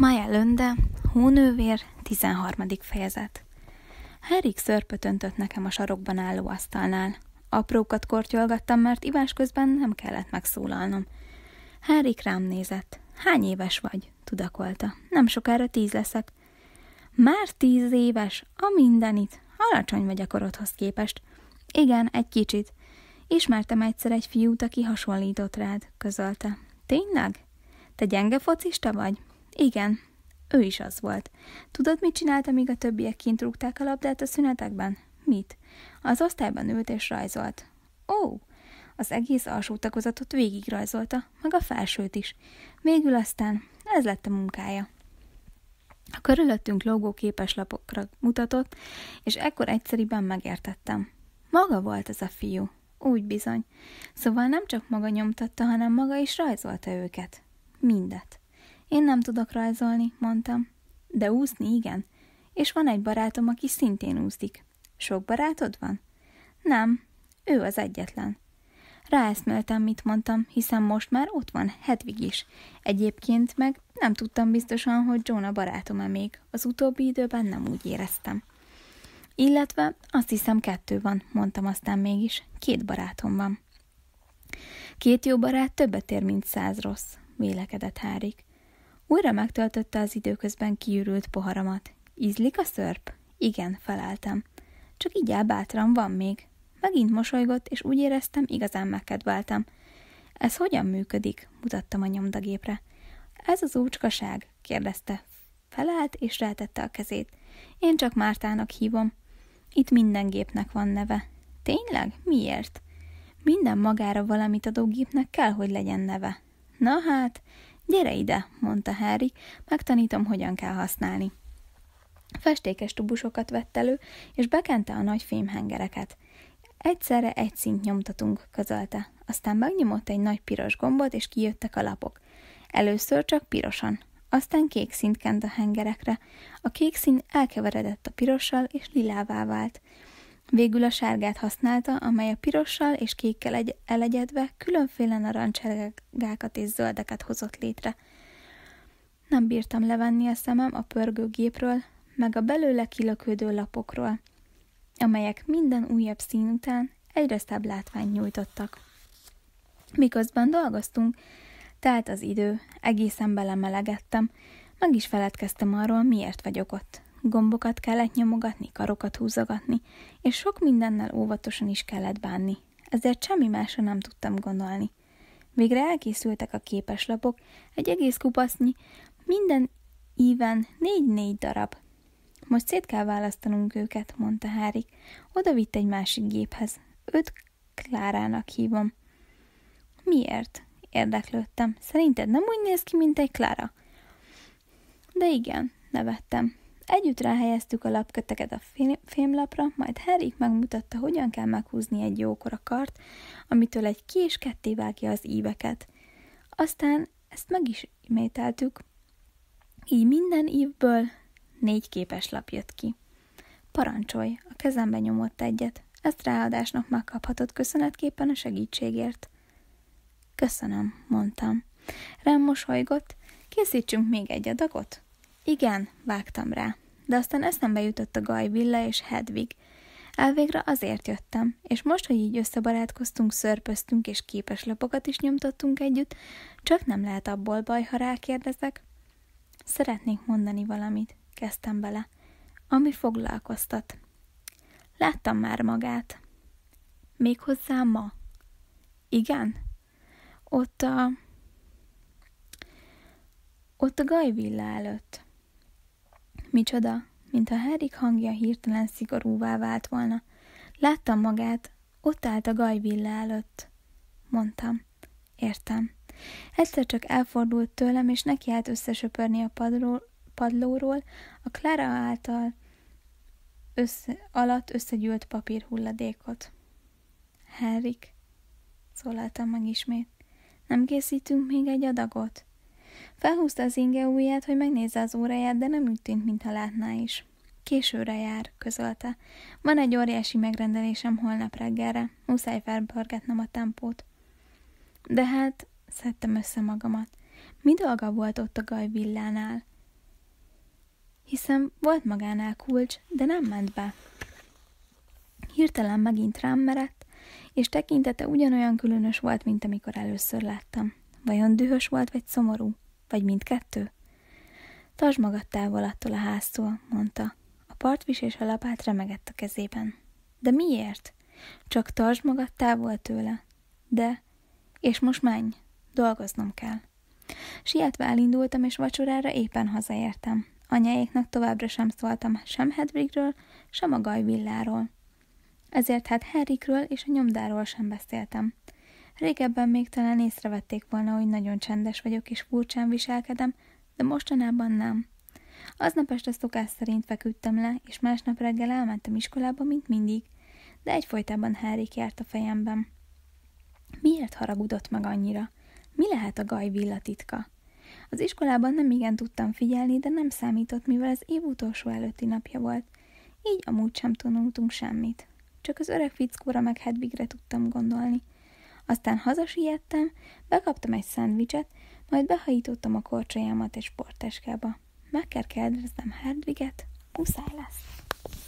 Maja Lönde, Hónővér, 13. fejezet. Herik szörpötöntött nekem a sarokban álló asztalnál. Aprókat kortyolgattam, mert ivás közben nem kellett megszólalnom. Herik rám nézett. Hány éves vagy? tudakolta. Nem sokára tíz leszek. Már tíz éves? A mindenit. Alacsony vagy a korodhoz képest. Igen, egy kicsit. Ismertem egyszer egy fiút, aki hasonlított rád, közölte. Tényleg? Te gyenge focista vagy? Igen, ő is az volt. Tudod, mit csinálta, míg a többiek kint rúgták a labdát a szünetekben? Mit? Az osztályban ült és rajzolt. Ó! Az egész alsó tagozatot végigrajzolta, meg a felsőt is. Végül aztán ez lett a munkája. A körülöttünk lógó képeslapokra mutatott, és ekkor egyszerűen megértettem. Maga volt ez a fiú. Úgy bizony. Szóval nem csak maga nyomtatta, hanem maga is rajzolta őket. Mindet. Én nem tudok rajzolni, mondtam. De úszni igen. És van egy barátom, aki szintén úszik. Sok barátod van? Nem, ő az egyetlen. Ráeszméltem, mit mondtam, hiszen most már ott van Hedvig is. Egyébként meg nem tudtam biztosan, hogy John a barátom-e még. Az utóbbi időben nem úgy éreztem. Illetve azt hiszem kettő van, mondtam aztán mégis. Két barátom van. Két jó barát többet ér, mint száz rossz, vélekedett Hárik. Újra megtöltötte az időközben kiürült poharamat. Ízlik a szörp? Igen, feleltem. Csak így bátran, van még. Megint mosolygott, és úgy éreztem, igazán megkedveltem. Ez hogyan működik? mutattam a nyomdagépre. Ez az úcskaság? kérdezte. Felállt, és rátette a kezét. Én csak Mártának hívom. Itt minden gépnek van neve. Tényleg? Miért? Minden magára valamit adó gépnek kell, hogy legyen neve. Na hát, Gyere ide, mondta Harry, megtanítom, hogyan kell használni. Festékes tubusokat vett elő, és bekente a nagy fémhengereket. Egyszerre egy szint nyomtatunk, közölte. Aztán megnyomott egy nagy piros gombot, és kijöttek a lapok. Először csak pirosan, aztán kék szint kent a hengerekre. A kék szín elkeveredett a pirossal, és lilává vált. Végül a sárgát használta, amely a pirossal és kékkel egy- elegyedve különféle narancsárgákat és zöldeket hozott létre. Nem bírtam levenni a szemem a pörgő gépről, meg a belőle kilökődő lapokról, amelyek minden újabb szín után egyre szebb látványt nyújtottak. Miközben dolgoztunk, telt az idő, egészen belemelegettem, meg is feledkeztem arról, miért vagyok ott. Gombokat kellett nyomogatni, karokat húzogatni, és sok mindennel óvatosan is kellett bánni, ezért semmi másra nem tudtam gondolni. Végre elkészültek a képeslapok, egy egész kupasznyi, minden íven négy-négy darab. Most szét kell választanunk őket, mondta Hárik. Oda vitt egy másik géphez. Öt Klárának hívom. Miért? Érdeklődtem. Szerinted nem úgy néz ki, mint egy Klára? De igen, nevettem. Együtt ráhelyeztük a lapköteket a fémlapra, majd Harry megmutatta, hogyan kell meghúzni egy jókora kart, amitől egy kés ketté vágja az íveket. Aztán ezt meg is ismételtük. Így minden ívből négy képes lap jött ki. Parancsolj, a kezembe nyomott egyet. Ezt ráadásnak megkaphatod köszönetképpen a segítségért. Köszönöm, mondtam. Rám mosolygott, készítsünk még egy adagot? Igen, vágtam rá, de aztán eszembe jutott a Villa és Hedvig. Elvégre azért jöttem, és most, hogy így összebarátkoztunk, szörpöztünk és képes lapokat is nyomtattunk együtt, csak nem lehet abból baj, ha rákérdezek. Szeretnék mondani valamit, kezdtem bele, ami foglalkoztat. Láttam már magát. Méghozzá ma. Igen? Ott a... Ott a Gajvilla előtt. Micsoda, Mint a Henrik hangja hirtelen szigorúvá vált volna. Láttam magát, ott állt a gajvilla előtt. Mondtam. Értem. Egyszer csak elfordult tőlem, és neki állt összesöpörni a padról, padlóról a Clara által össze, alatt összegyűlt papír hulladékot. Henrik, szólaltam meg ismét, nem készítünk még egy adagot? Felhúzta az inge ujját, hogy megnézze az óráját, de nem úgy tűnt, mintha látná is. Későre jár, közölte. Van egy óriási megrendelésem holnap reggelre. Muszáj felpörgetnem a tempót. De hát, szedtem össze magamat. Mi dolga volt ott a villánál? Hiszen volt magánál kulcs, de nem ment be. Hirtelen megint rám merett, és tekintete ugyanolyan különös volt, mint amikor először láttam. Vajon dühös volt, vagy szomorú? Vagy mindkettő? Tartsd magad távol attól a háztól, mondta. A partvis és a lapát remegett a kezében. De miért? Csak tartsd magad távol tőle. De... És most menj, dolgoznom kell. Sietve elindultam, és vacsorára éppen hazaértem. Anyáéknak továbbra sem szóltam sem Hedvigről, sem a gajvilláról. Ezért hát Henrikről és a nyomdáról sem beszéltem. Régebben még talán észrevették volna, hogy nagyon csendes vagyok és furcsán viselkedem, de mostanában nem. Aznap este szokás szerint feküdtem le, és másnap reggel elmentem iskolába, mint mindig, de egyfolytában Henrik járt a fejemben. Miért haragudott meg annyira? Mi lehet a gaj villatitka? Az iskolában nem igen tudtam figyelni, de nem számított, mivel az év utolsó előtti napja volt. Így amúgy sem tanultunk semmit. Csak az öreg fickóra meg Hedvigre tudtam gondolni – aztán hazasiettem, bekaptam egy szendvicset, majd behajítottam a korcsolyámat egy sportteskába. Meg kell kérdeznem muszáj lesz.